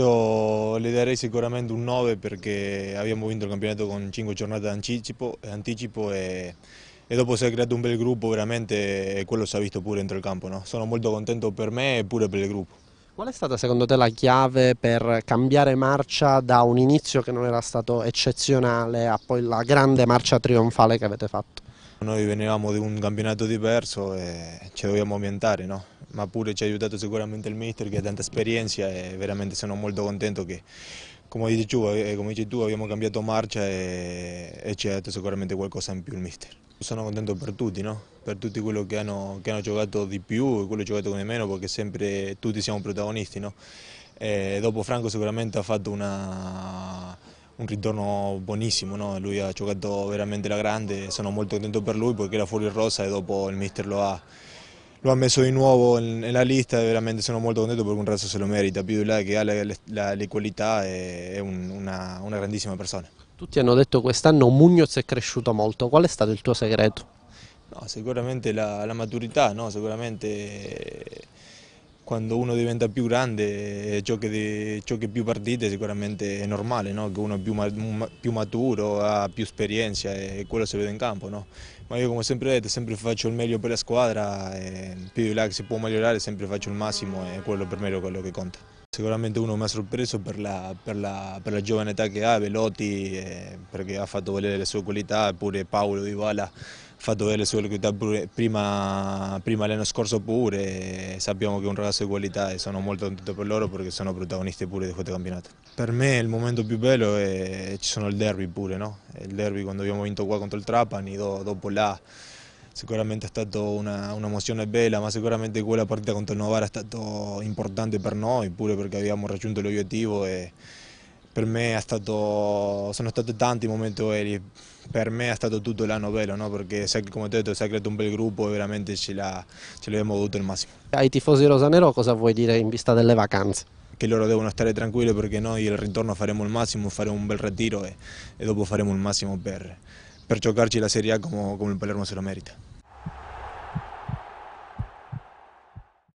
Io le darei sicuramente un 9 perché abbiamo vinto il campionato con 5 giornate d'anticipo anticipo e, e, dopo si è creato un bel gruppo veramente quello si è visto pure dentro il campo. No? Sono molto contento per me e pure per il gruppo. Qual è stata secondo te la chiave per cambiare marcia da un inizio che non era stato eccezionale a poi la grande marcia trionfale che avete fatto? Noi venivamo di un campionato diverso e ci dobbiamo ambientare, no? ma pure ci ha aiutato sicuramente il mister che ha tanta esperienza e veramente sono molto contento che come dici tu, eh, come dici tu abbiamo cambiato marcia e, e ci ha dato sicuramente qualcosa in più il mister. Sono contento per tutti, no? per tutti quelli che hanno, che hanno giocato di più e quelli che hanno giocato di meno perché sempre tutti siamo protagonisti. No? dopo Franco sicuramente ha fatto una, un ritorno buonissimo, no? lui ha giocato veramente la grande, sono molto contento per lui perché era fuori rosa e dopo il mister lo ha lo ha messo di nuovo nella lista e veramente sono molto contento perché un ragazzo se lo merita, più di là che ha le, la, le qualità è, un, una, una, grandissima persona. Tutti hanno detto che quest'anno Mugnoz è cresciuto molto, qual è stato il tuo segreto? No, sicuramente la, la maturità, no? sicuramente quando uno diventa più grande eh, e gioca, più partite sicuramente è normale no? che uno è più, più, maturo, ha più esperienza e quello si vede in campo. No? Ma io come sempre detto sempre faccio il meglio per la squadra e più di là che si può migliorare sempre faccio il massimo e quello per me è quello che conta. Sicuramente uno mi ha sorpreso per la, per la, per la giovane età che ha, Velotti, eh, perché ha fatto valere le sue qualità, pure Paolo Di Bala fatto dovere le sue qualità prima, prima l'anno scorso pure sappiamo che è un ragazzo di qualità e sono molto contento per loro perché sono protagonisti pure di questo campionato. Per me il momento più bello è ci sono il derby pure, no? il derby quando abbiamo vinto qua contro il Trapani, dopo là sicuramente è stata un'emozione una bella, ma sicuramente quella partita contro il Novara è stata importante per noi pure perché abbiamo raggiunto l'obiettivo e per me stato, sono stati tanti momenti belli, per me è stato tutto l'anno bello, no? perché come ho detto si è creato un bel gruppo e veramente ce l'abbiamo voluto il massimo. Ai tifosi rosanero cosa vuoi dire in vista delle vacanze? Che loro devono stare tranquilli perché noi il ritorno faremo il massimo, faremo un bel ritiro e, e dopo faremo il massimo per, per giocarci la Serie A come, come il Palermo se lo merita.